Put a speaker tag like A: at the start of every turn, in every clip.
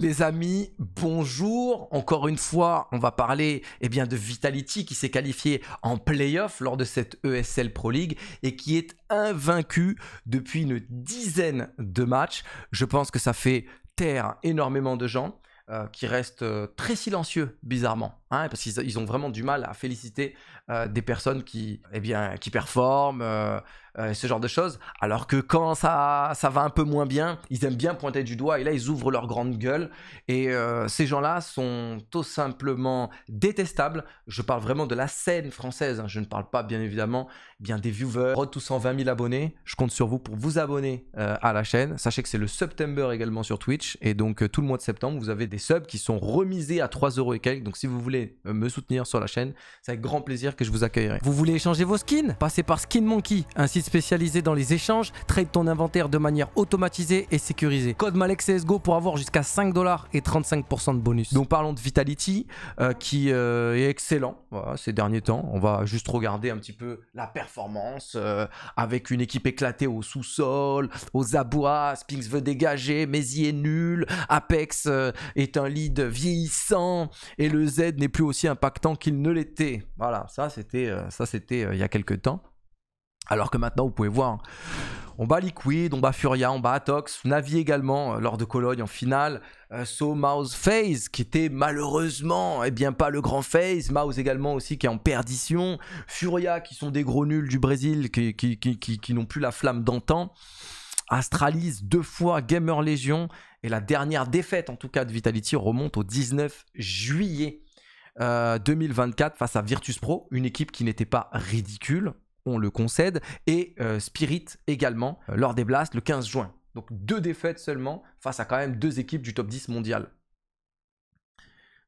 A: Les amis, bonjour. Encore une fois, on va parler eh bien, de Vitality qui s'est qualifié en playoff lors de cette ESL Pro League et qui est invaincu depuis une dizaine de matchs. Je pense que ça fait taire énormément de gens euh, qui restent euh, très silencieux, bizarrement. Hein, parce qu'ils ont vraiment du mal à féliciter des personnes qui, eh bien, qui performent, ce genre de choses. Alors que quand ça, ça va un peu moins bien, ils aiment bien pointer du doigt et là ils ouvrent leur grande gueule. Et ces gens-là sont tout simplement détestables. Je parle vraiment de la scène française. Hein. Je ne parle pas bien évidemment eh bien des viewers. 220 120 000 abonnés. Je compte sur vous pour vous abonner à la chaîne. Sachez que c'est le September également sur Twitch. Et donc tout le mois de septembre, vous avez des subs qui sont remisés à 3 euros et quelques. Donc si vous voulez euh, me soutenir sur la chaîne, c'est avec grand plaisir que je vous accueillerai. Vous voulez échanger vos skins Passez par Skin Monkey, un site spécialisé dans les échanges, trade ton inventaire de manière automatisée et sécurisée. Code Malek pour avoir jusqu'à 5 dollars et 35% de bonus. Donc parlons de Vitality euh, qui euh, est excellent voilà, ces derniers temps. On va juste regarder un petit peu la performance avec une équipe éclatée au sous-sol, aux abois, Spinks veut dégager, Maisy est nul, Apex est un lead vieillissant et le Z n'est plus aussi impactant qu'il ne l'était. Voilà, ça c'était euh, ça c'était euh, il y a quelques temps. Alors que maintenant, vous pouvez voir, on bat Liquid, on bat Furia, on bat Atox, Navi également euh, lors de Cologne en finale. So Mouse Phase qui était malheureusement et eh bien pas le grand Phase, Mouse également aussi qui est en perdition, Furia qui sont des gros nuls du Brésil qui, qui, qui, n'ont plus la flamme d'antan. Astralis deux fois, Gamer Légion et la dernière défaite en tout cas de Vitality remonte au 19 juillet 2024 euh, face à Virtus Pro, une équipe qui n'était pas ridicule, on le concède, et euh, Spirit également euh, lors des Blasts le 15 juin. Donc deux défaites seulement face à quand même deux équipes du top 10 mondial.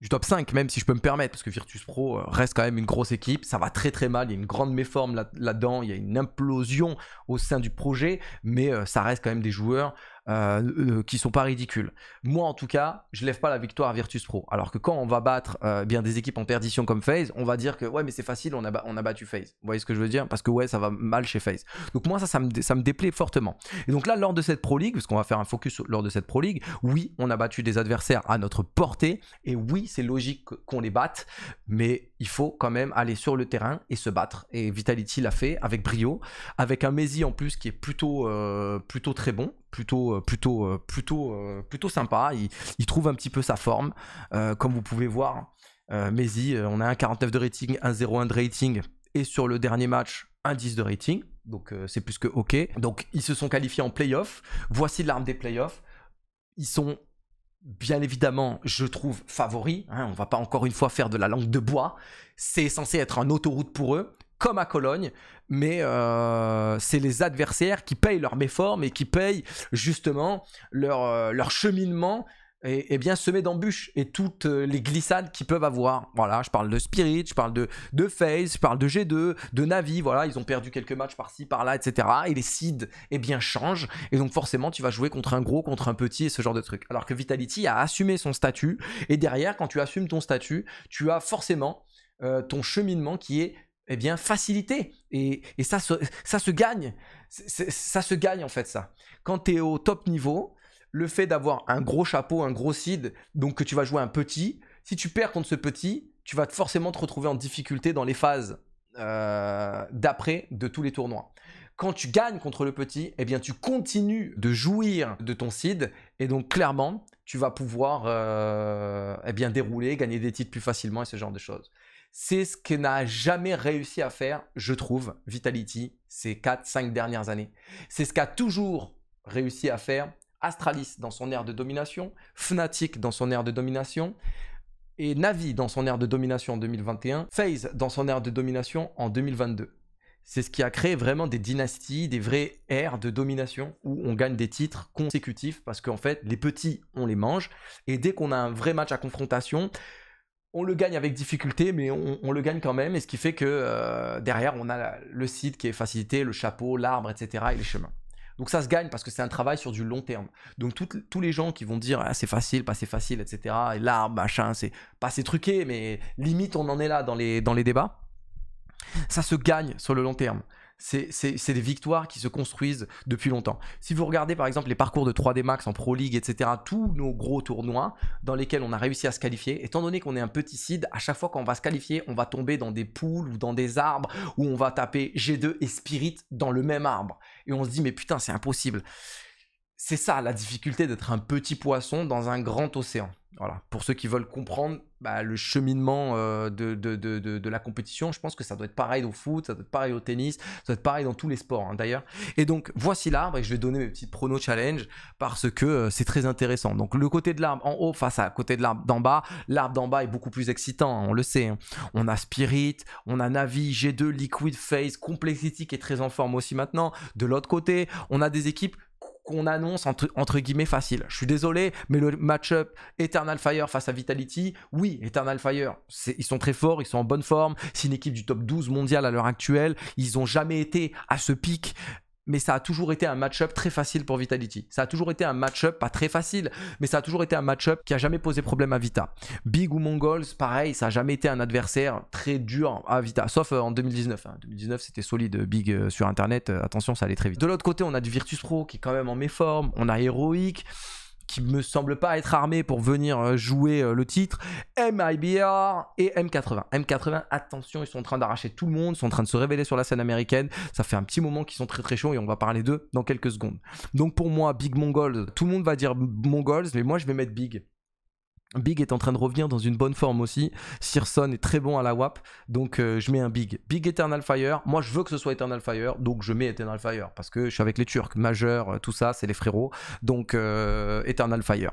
A: Du top 5 même si je peux me permettre, parce que Virtus Pro reste quand même une grosse équipe, ça va très très mal, il y a une grande méforme là-dedans, il y a une implosion au sein du projet, mais ça reste quand même des joueurs qui euh, qui sont pas ridicules. Moi en tout cas, je lève pas la victoire à Virtus Pro. Alors que quand on va battre euh, bien des équipes en perdition comme FaZe, on va dire que ouais mais c'est facile, on a, on a battu FaZe. Vous voyez ce que je veux dire Parce que ouais ça va mal chez FaZe. Donc moi ça, ça me, ça me déplaît fortement. Et donc là lors de cette Pro League, parce qu'on va faire un focus lors de cette Pro League, oui on a battu des adversaires à notre portée et oui c'est logique qu'on les batte, mais il faut quand même aller sur le terrain et se battre. Et Vitality l'a fait avec brio, avec un Messi en plus qui est plutôt, euh, plutôt très bon, plutôt euh, plutôt euh, plutôt euh, plutôt sympa. Il, il, trouve un petit peu sa forme, comme vous pouvez voir. Euh, on a un 49 de rating, un 0,1 de rating, et sur le dernier match, un 10 de rating. Donc c'est plus que ok. Donc ils se sont qualifiés en playoff. Voici l'arme des playoffs. Ils sont bien évidemment, je trouve, favoris. Hein. on va pas encore une fois faire de la langue de bois. C'est censé être un autoroute pour eux comme à Cologne, mais euh, c'est les adversaires qui payent leur méforme et qui payent justement leur, euh, leur cheminement et, bien semé d'embûches et toutes euh, les glissades qu'ils peuvent avoir. Voilà, je parle de Spirit, je parle de, de FaZe, je parle de G2, de Navi, voilà, ils ont perdu quelques matchs par-ci, par-là, etc. Et les seeds, eh bien, changent. Et donc, forcément, tu vas jouer contre un gros, contre un petit et ce genre de truc. Alors que Vitality a assumé son statut. Et derrière, quand tu assumes ton statut, tu as forcément ton cheminement qui est eh bien, facilité. Et, ça, se, ça se gagne. ça se gagne, en fait, ça. Quand tu es au top niveau, le fait d'avoir un gros chapeau, un gros seed, donc que tu vas jouer un petit, si tu perds contre ce petit, tu vas forcément te retrouver en difficulté dans les phases euh, d'après de tous les tournois. Quand tu gagnes contre le petit, eh bien, tu continues de jouir de ton seed. Et donc, clairement, tu vas pouvoir euh, eh bien, dérouler, gagner des titres plus facilement et ce genre de choses. C'est ce que n'a jamais réussi à faire, je trouve, Vitality ces 4-5 dernières années. C'est ce qu'a toujours réussi à faire Astralis dans son ère de domination, Fnatic dans son ère de domination, et Navi dans son ère de domination en 2021, FaZe dans son ère de domination en 2022. C'est ce qui a créé vraiment des dynasties, des vraies ères de domination où on gagne des titres consécutifs parce qu'en fait, les petits, on les mange. Et dès qu'on a un vrai match à confrontation, on le gagne avec difficulté, mais on, le gagne quand même, et ce qui fait que euh, derrière, on a le site qui est facilité, le chapeau, l'arbre, etc., et les chemins. Donc ça se gagne parce que c'est un travail sur du long terme. Donc tous les gens qui vont dire ah, c'est facile, pas c'est facile, etc., et l'arbre, machin, c'est pas assez truqué, mais limite on en est là dans les, dans les débats, ça se gagne sur le long terme c'est des victoires qui se construisent depuis longtemps. Si vous regardez par exemple les parcours de 3D Max en Pro League, etc., tous nos gros tournois dans lesquels on a réussi à se qualifier, étant donné qu'on est un petit seed, à chaque fois qu'on va se qualifier, on va tomber dans des poules ou dans des arbres où on va taper G2 et Spirit dans le même arbre. Et on se dit, mais putain, c'est impossible. C'est ça la difficulté d'être un petit poisson dans un grand océan. Voilà. Pour ceux qui veulent comprendre bah, le cheminement euh, de, la compétition, je pense que ça doit être pareil au foot, ça doit être pareil au tennis, ça doit être pareil dans tous les sports hein, d'ailleurs. Et donc voici l'arbre et je vais donner mes petites pronos challenge parce que euh, c'est très intéressant. Donc le côté de l'arbre en haut face à côté de l'arbre d'en bas, l'arbre d'en bas est beaucoup plus excitant, hein, on le sait. Hein. On a Spirit, on a Navi, G2, Liquid Face Complexity qui est très en forme aussi maintenant. De l'autre côté, on a des équipes qu'on annonce entre, guillemets facile. Je suis désolé, mais le match-up Eternal Fire face à Vitality, oui, Eternal Fire, ils sont très forts, ils sont en bonne forme, c'est une équipe du top 12 mondial à l'heure actuelle, ils n'ont jamais été à ce pic mais ça a toujours été un match-up très facile pour Vitality. Ça a toujours été un match-up pas très facile, mais ça a toujours été un match-up qui a jamais posé problème à Vita. Big ou Mongols, pareil, ça a jamais été un adversaire très dur à Vita, sauf euh, en 2019. 2019, hein. c'était solide euh, Big euh, sur Internet. attention, ça allait très vite. De l'autre côté, on a du Virtus Pro qui est quand même en méforme. On a Heroic qui me semble pas être armé pour venir euh, jouer euh, le titre, MIBR et M80. M80, attention, ils sont en train d'arracher tout le monde, ils sont en train de se révéler sur la scène américaine. Ça fait un petit moment qu'ils sont très très chauds et on va parler d'eux dans quelques secondes. Donc pour moi, Big Mongols, tout le monde va dire Mongols, mais moi je vais mettre Big. Big est en train de revenir dans une bonne forme aussi. Sirson est très bon à la WAP, donc euh, je mets un Big. Big Eternal Fire, moi je veux que ce soit Eternal Fire, donc je mets Eternal Fire, parce que je suis avec les Turcs, majeurs, euh, tout ça, c'est les frérots, donc euh, Eternal Fire.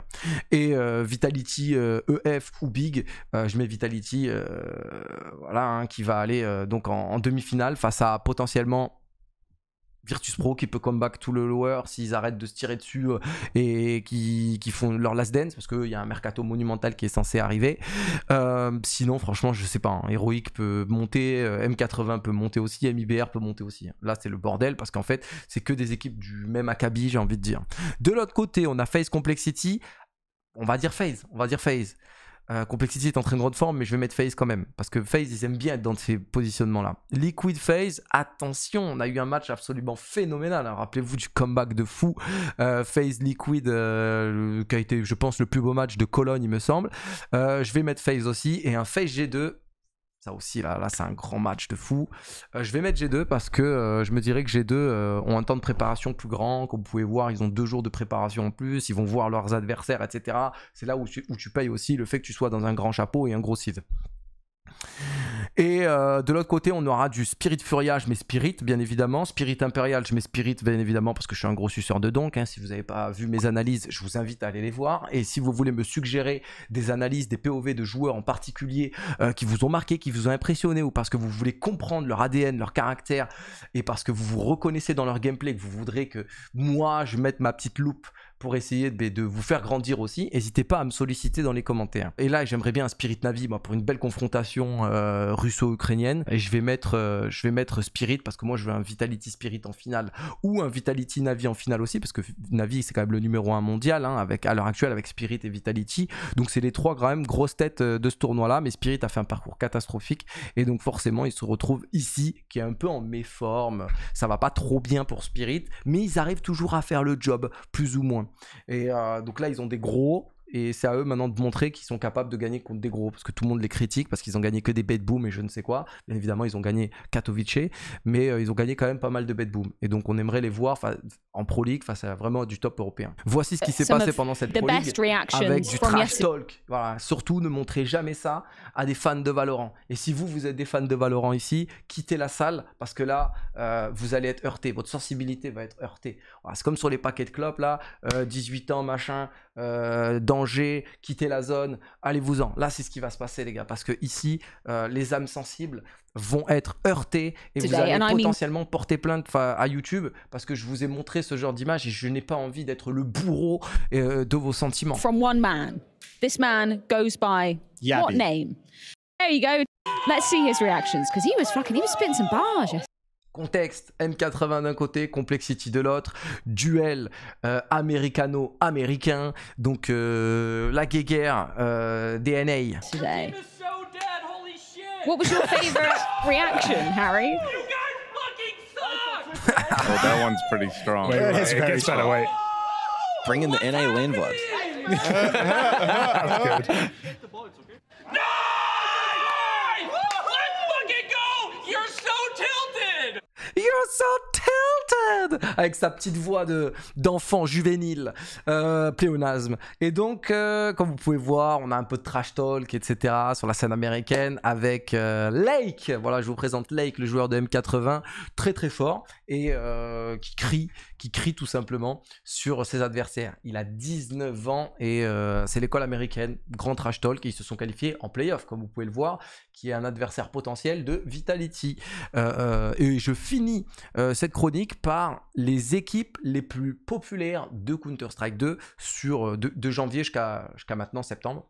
A: Et Vitality EF e ou Big, je mets Vitality, voilà, hein, qui va aller donc en demi-finale face à potentiellement Virtus Pro qui peut comeback tout le lower s'ils arrêtent de se tirer dessus euh, et qui, font leur last dance parce qu'il y a un mercato monumental qui est censé arriver. Euh, sinon, franchement, je sais pas. Hein. Heroic peut monter, euh, M80 peut monter aussi, MIBR peut monter aussi. Hein. Là, c'est le bordel parce qu'en fait, c'est que des équipes du même acabit, j'ai envie de dire. De l'autre côté, on a Phase Complexity. On va dire Phase, on va dire Phase. Euh, Complexity est en train de grande forme, mais je vais mettre Phase quand même. Parce que Phase, ils aiment bien être dans ces positionnements-là. Liquid Phase, attention, on a eu un match absolument phénoménal. Rappelez-vous du comeback de fou. Euh, Phase Liquid, euh, qui a été, je pense, le plus beau match de Cologne, il me semble. Euh, je vais mettre Phase aussi. Et un Phase G2, ça aussi, là, là c'est un grand match de fou. Euh, je vais mettre G2 parce que euh, je me dirais que G2 euh, ont un temps de préparation plus grand. Comme vous pouvez voir, ils ont deux jours de préparation en plus. Ils vont voir leurs adversaires, etc. C'est là où tu, où tu, payes aussi le fait que tu sois dans un grand chapeau et un gros seed. Et euh, de l'autre côté, on aura du Spirit Furia, je mets Spirit, bien évidemment. Spirit Impérial je mets Spirit, bien évidemment, parce que je suis un gros suceur de dons, hein. Si vous n'avez pas vu mes analyses, je vous invite à aller les voir. Et si vous voulez me suggérer des analyses, des POV de joueurs en particulier euh, qui vous ont marqué, qui vous ont impressionné, ou parce que vous voulez comprendre leur ADN, leur caractère, et parce que vous vous reconnaissez dans leur gameplay, que vous voudrez que moi, je mette ma petite loupe pour essayer de, vous faire grandir aussi. N'hésitez pas à me solliciter dans les commentaires. Et là, j'aimerais bien un Spirit Navi pour une belle confrontation euh, russo-ukrainienne. Et je vais, mettre, euh, je vais mettre Spirit parce que moi, je veux un Vitality Spirit en finale ou un Vitality Navi en finale aussi parce que Navi, c'est quand même le numéro 1 mondial hein, avec, à l'heure actuelle avec Spirit et Vitality. Donc, c'est les trois quand même grosses têtes euh, de ce tournoi-là. Mais Spirit a fait un parcours catastrophique et donc forcément, il se retrouve ici qui est un peu en méforme. Ça va pas trop bien pour Spirit, mais ils arrivent toujours à faire le job, plus ou moins. Et euh, donc là, ils ont des gros, et c'est à eux maintenant de montrer qu'ils sont capables de gagner contre des gros. Parce que tout le monde les critique, parce qu'ils ont gagné que des bêtes boom et je ne sais quoi. Bien évidemment, ils ont gagné Katowice, mais euh, ils ont gagné quand même pas mal de bêtes boom. Et donc, on aimerait les voir en Pro League face à vraiment du top européen. Voici ce qui euh, s'est passé pendant cette Pro League avec du trash talk. Surtout, ne montrez jamais ça à des fans de Valorant. Et si vous, vous êtes des fans de Valorant ici, quittez la salle parce que là, euh, vous allez être heurté. Votre sensibilité va être heurtée. c'est comme sur les paquets de clopes, là, 18 ans, machin, euh, danger, quittez la zone, allez-vous-en. Là, c'est ce qui va se passer, les gars, parce que ici, euh, les âmes sensibles vont être heurtées et vous allez potentiellement porter plainte à YouTube parce que je vous ai montré ce genre d'image et je n'ai pas envie d'être le bourreau euh, de vos sentiments. From one man, this man goes by what name? There you go. Let's see his reactions because he was fucking, he was some bars contexte M80 d'un côté, Complexity de l'autre, duel euh, américano-américain, donc euh, la guéguerre euh, DNA. Today. What was your favorite reaction, Harry? You well, that one's pretty strong. Wait, Bring in the NA land That's good. No! so avec sa petite voix de d'enfant juvénile, euh, pléonasme. Et donc, euh, comme vous pouvez voir, on a un peu de trash talk, etc. sur la scène américaine avec euh, Lake. Voilà, je vous présente Lake, le joueur de M80, très très fort et qui crie, qui crie tout simplement sur ses adversaires. Il a 19 ans et c'est l'école américaine, grand trash talk, et ils se sont qualifiés en playoff, comme vous pouvez le voir, qui est un adversaire potentiel de Vitality. et je finis cette chronique par les équipes les plus populaires de Counter-Strike 2 sur, euh, de, janvier jusqu'à maintenant, septembre.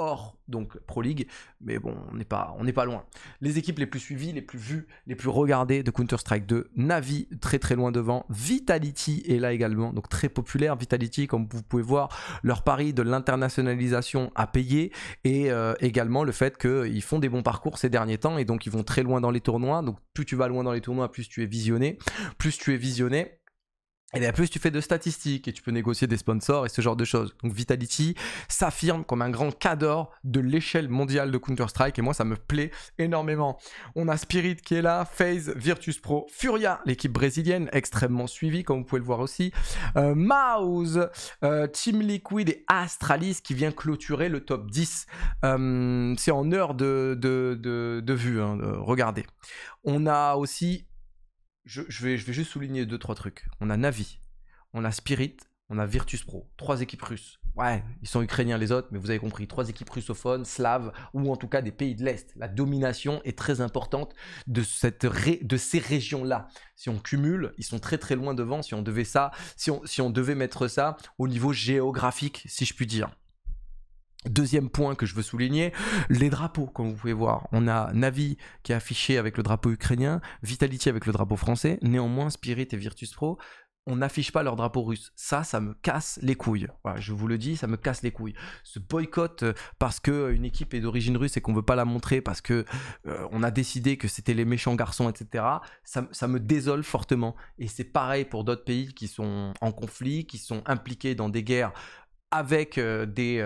A: Or donc Pro League, mais bon, on n'est pas, pas loin. Les équipes les plus suivies, les plus vues, les plus regardées de Counter Strike 2, Navi très très loin devant, Vitality est là également, donc très populaire. Vitality, comme vous pouvez voir, leur pari de l'internationalisation a payé et euh, également le fait qu'ils font des bons parcours ces derniers temps et donc ils vont très loin dans les tournois. Donc plus tu vas loin dans les tournois, plus tu es visionné, plus tu es visionné et bien plus tu fais de statistiques et tu peux négocier des sponsors et ce genre de choses. Donc Vitality s'affirme comme un grand cador de l'échelle mondiale de Counter-Strike et moi ça me plaît énormément. On a Spirit qui est là, FaZe, Virtus Pro, Furia, l'équipe brésilienne extrêmement suivie comme vous pouvez le voir aussi, euh, Mouse, euh, Team Liquid et Astralis qui vient clôturer le top 10. Euh, c'est en heure de, vue, hein, regardez. On a aussi je, vais, juste souligner deux, trois trucs. On a Navi, on a Spirit, on a Virtus Pro, trois équipes russes. Ouais, ils sont ukrainiens les autres, mais vous avez compris, trois équipes russophones, slaves, ou en tout cas des pays de l'Est. La domination est très importante de, ces régions-là. Si on cumule, ils sont très très loin devant, si on devait ça, si on devait mettre ça au niveau géographique, si je puis dire. Deuxième point que je veux souligner, les drapeaux, comme vous pouvez voir. On a Navi qui est affiché avec le drapeau ukrainien, Vitality avec le drapeau français, néanmoins Spirit et Virtus Pro, on n'affiche pas leur drapeau russe. Ça, ça me casse les couilles. je vous le dis, ça me casse les couilles. Ce boycott euh, parce qu'une euh, équipe est d'origine russe et qu'on ne veut pas la montrer parce qu'on euh, a décidé que c'était les méchants garçons, etc. Ça, me désole fortement. Et c'est pareil pour d'autres pays qui sont en conflit, qui sont impliqués dans des guerres avec des,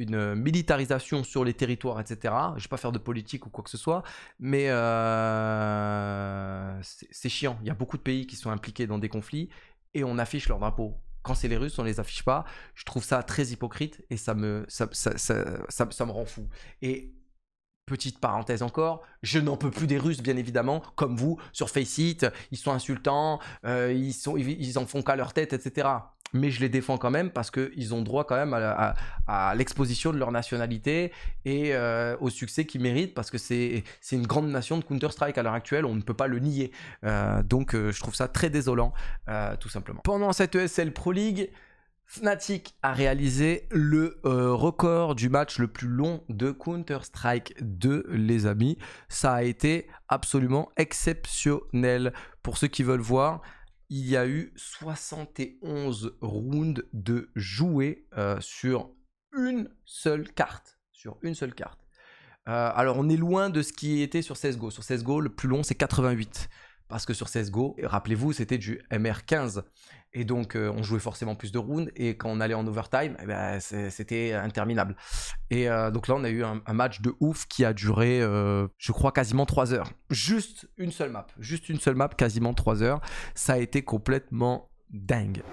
A: une euh, militarisation sur les territoires, etc. Je ne vais pas faire de politique ou quoi que ce soit, mais euh, c'est chiant. Il y a beaucoup de pays qui sont impliqués dans des conflits et on affiche leur drapeau. Quand c'est les Russes, on les affiche pas. Je trouve ça très hypocrite et ça me, ça, me rend fou. Et Petite parenthèse encore, je n'en peux plus des Russes, bien évidemment, comme vous, sur Faceit, ils sont insultants, euh, ils, sont, ils en font qu'à leur tête, etc mais je les défends quand même parce qu'ils ont droit quand même à, l'exposition de leur nationalité et euh, au succès qu'ils méritent parce que c'est une grande nation de Counter-Strike à l'heure actuelle, on ne peut pas le nier. Euh, donc euh, je trouve ça très désolant, tout simplement. Pendant cette ESL Pro League, Fnatic a réalisé le record du match le plus long de Counter-Strike 2, les amis. Ça a été absolument exceptionnel. Pour ceux qui veulent voir, il y a eu 71 rounds de jouets euh, sur une seule carte. Sur une seule carte. Euh, alors, on est loin de ce qui était sur 16 go. Sur 16 CSGO, le plus long, c'est 88 parce que sur CSGO, rappelez-vous, c'était du MR15. Et donc, euh, on jouait forcément plus de rounds. Et quand on allait en overtime, eh ben, c'était interminable. Et euh, donc là, on a eu un, match de ouf qui a duré, euh, je crois, quasiment 3 heures. Juste une seule map. Juste une seule map, quasiment 3 heures. Ça a été complètement dingue.